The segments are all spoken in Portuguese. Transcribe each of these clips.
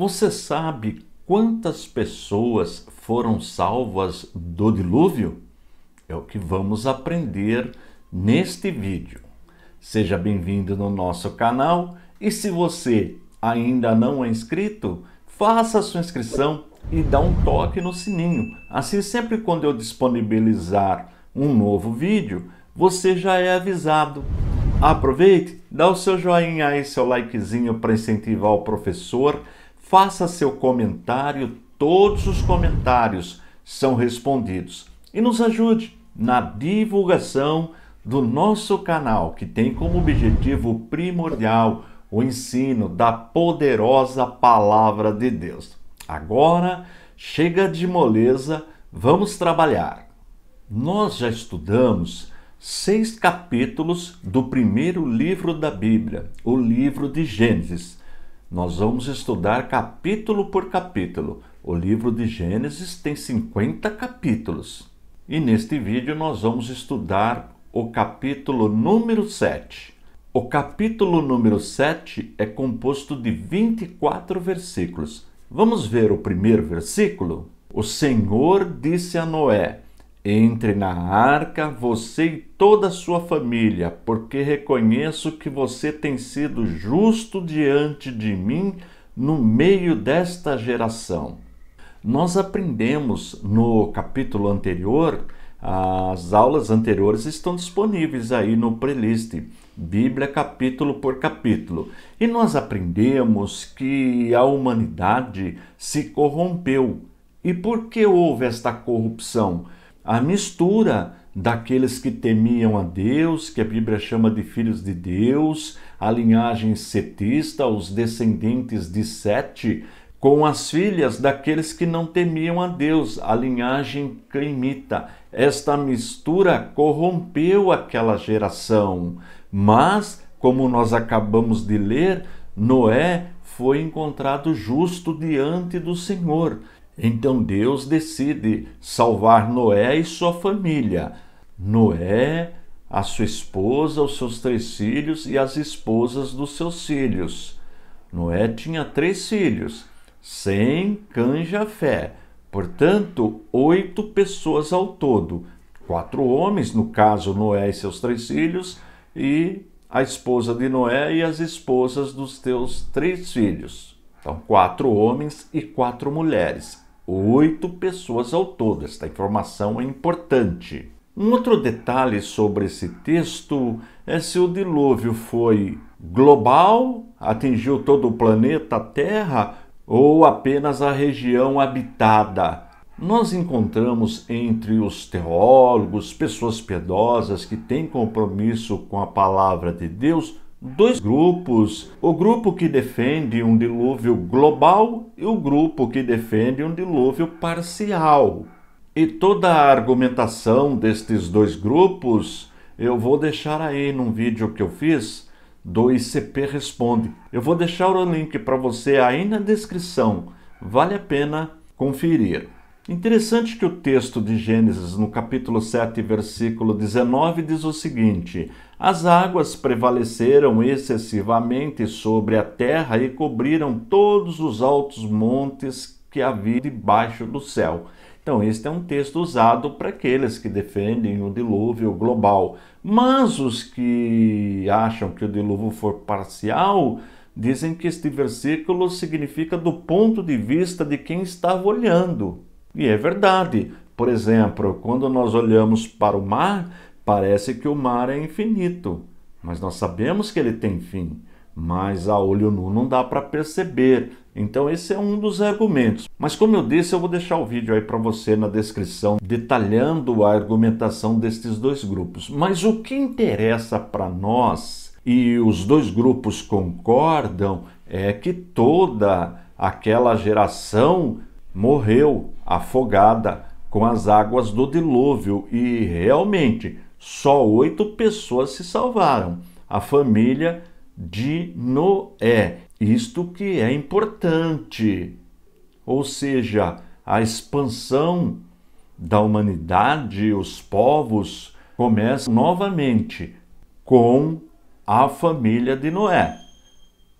Você sabe quantas pessoas foram salvas do dilúvio? É o que vamos aprender neste vídeo. Seja bem-vindo no nosso canal e se você ainda não é inscrito, faça a sua inscrição e dá um toque no sininho. Assim, sempre quando eu disponibilizar um novo vídeo, você já é avisado. Aproveite, dá o seu joinha e seu likezinho para incentivar o professor faça seu comentário, todos os comentários são respondidos. E nos ajude na divulgação do nosso canal, que tem como objetivo primordial o ensino da poderosa palavra de Deus. Agora, chega de moleza, vamos trabalhar. Nós já estudamos seis capítulos do primeiro livro da Bíblia, o livro de Gênesis. Nós vamos estudar capítulo por capítulo. O livro de Gênesis tem 50 capítulos. E neste vídeo nós vamos estudar o capítulo número 7. O capítulo número 7 é composto de 24 versículos. Vamos ver o primeiro versículo? O Senhor disse a Noé: entre na arca, você e toda a sua família, porque reconheço que você tem sido justo diante de mim no meio desta geração. Nós aprendemos no capítulo anterior, as aulas anteriores estão disponíveis aí no playlist Bíblia capítulo por capítulo. E nós aprendemos que a humanidade se corrompeu. E por que houve esta corrupção? a mistura daqueles que temiam a Deus, que a Bíblia chama de filhos de Deus, a linhagem setista, os descendentes de Sete, com as filhas daqueles que não temiam a Deus, a linhagem caimita. Esta mistura corrompeu aquela geração, mas, como nós acabamos de ler, Noé foi encontrado justo diante do Senhor então Deus decide salvar Noé e sua família. Noé, a sua esposa, os seus três filhos e as esposas dos seus filhos. Noé tinha três filhos, sem canja fé, Portanto, oito pessoas ao todo. Quatro homens, no caso Noé e seus três filhos, e a esposa de Noé e as esposas dos teus três filhos. Então, quatro homens e quatro mulheres. Oito pessoas ao todo. Esta informação é importante. Um outro detalhe sobre esse texto é se o dilúvio foi global, atingiu todo o planeta Terra ou apenas a região habitada. Nós encontramos entre os teólogos, pessoas piedosas que têm compromisso com a palavra de Deus, dois grupos: o grupo que defende um dilúvio global e o grupo que defende um dilúvio parcial. E toda a argumentação destes dois grupos eu vou deixar aí num vídeo que eu fiz do ICP Responde. Eu vou deixar o link para você aí na descrição. Vale a pena conferir. Interessante que o texto de Gênesis, no capítulo 7, versículo 19, diz o seguinte: As águas prevaleceram excessivamente sobre a terra e cobriram todos os altos montes que havia debaixo do céu. Então, este é um texto usado para aqueles que defendem o dilúvio global. Mas os que acham que o dilúvio for parcial, dizem que este versículo significa do ponto de vista de quem estava olhando. E é verdade. Por exemplo, quando nós olhamos para o mar, parece que o mar é infinito, mas nós sabemos que ele tem fim. Mas a olho nu não dá para perceber. Então esse é um dos argumentos. Mas como eu disse, eu vou deixar o vídeo aí para você na descrição detalhando a argumentação destes dois grupos. Mas o que interessa para nós e os dois grupos concordam é que toda aquela geração morreu afogada com as águas do dilúvio e realmente só oito pessoas se salvaram. A família de Noé. Isto que é importante. Ou seja, a expansão da humanidade, os povos, começa novamente com a família de Noé,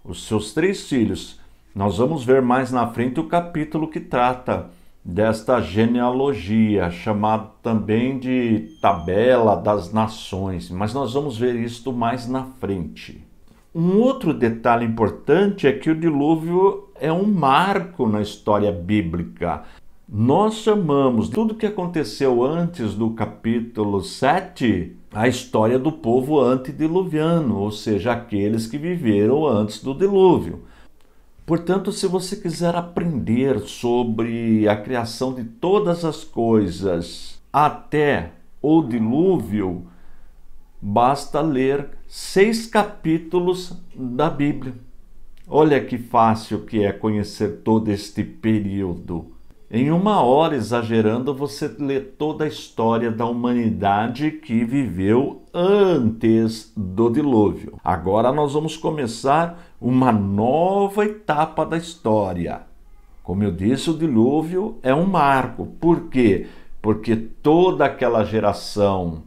os seus três filhos. Nós vamos ver mais na frente o capítulo que trata desta genealogia, chamado também de tabela das nações, mas nós vamos ver isto mais na frente. Um outro detalhe importante é que o dilúvio é um marco na história bíblica. Nós chamamos tudo que aconteceu antes do capítulo 7 a história do povo antediluviano, ou seja, aqueles que viveram antes do dilúvio. Portanto, se você quiser aprender sobre a criação de todas as coisas até o dilúvio, basta ler seis capítulos da Bíblia. Olha que fácil que é conhecer todo este período. Em uma hora, exagerando, você lê toda a história da humanidade que viveu antes do dilúvio. Agora nós vamos começar uma nova etapa da história. Como eu disse, o dilúvio é um marco. Por quê? Porque toda aquela geração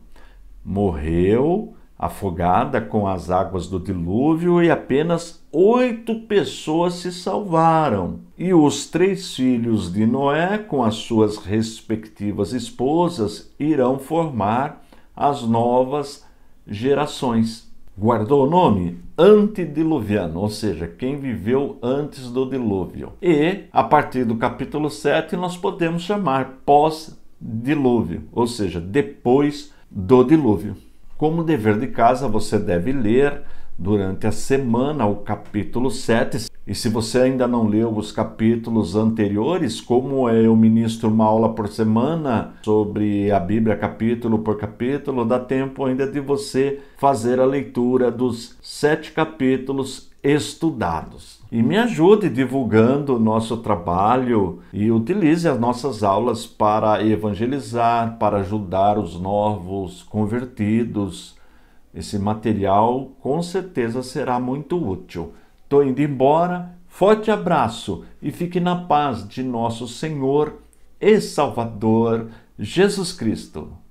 morreu afogada com as águas do dilúvio e apenas oito pessoas se salvaram. E os três filhos de Noé, com as suas respectivas esposas, irão formar as novas gerações. Guardou o nome? Antediluviano, ou seja, quem viveu antes do dilúvio. E, a partir do capítulo 7, nós podemos chamar pós-dilúvio, ou seja, depois do dilúvio. Como dever de casa, você deve ler durante a semana o capítulo 7. E se você ainda não leu os capítulos anteriores, como eu ministro uma aula por semana sobre a Bíblia capítulo por capítulo, dá tempo ainda de você fazer a leitura dos sete capítulos estudados. E me ajude divulgando o nosso trabalho e utilize as nossas aulas para evangelizar, para ajudar os novos convertidos esse material com certeza será muito útil. Estou indo embora, forte abraço e fique na paz de nosso Senhor e Salvador Jesus Cristo.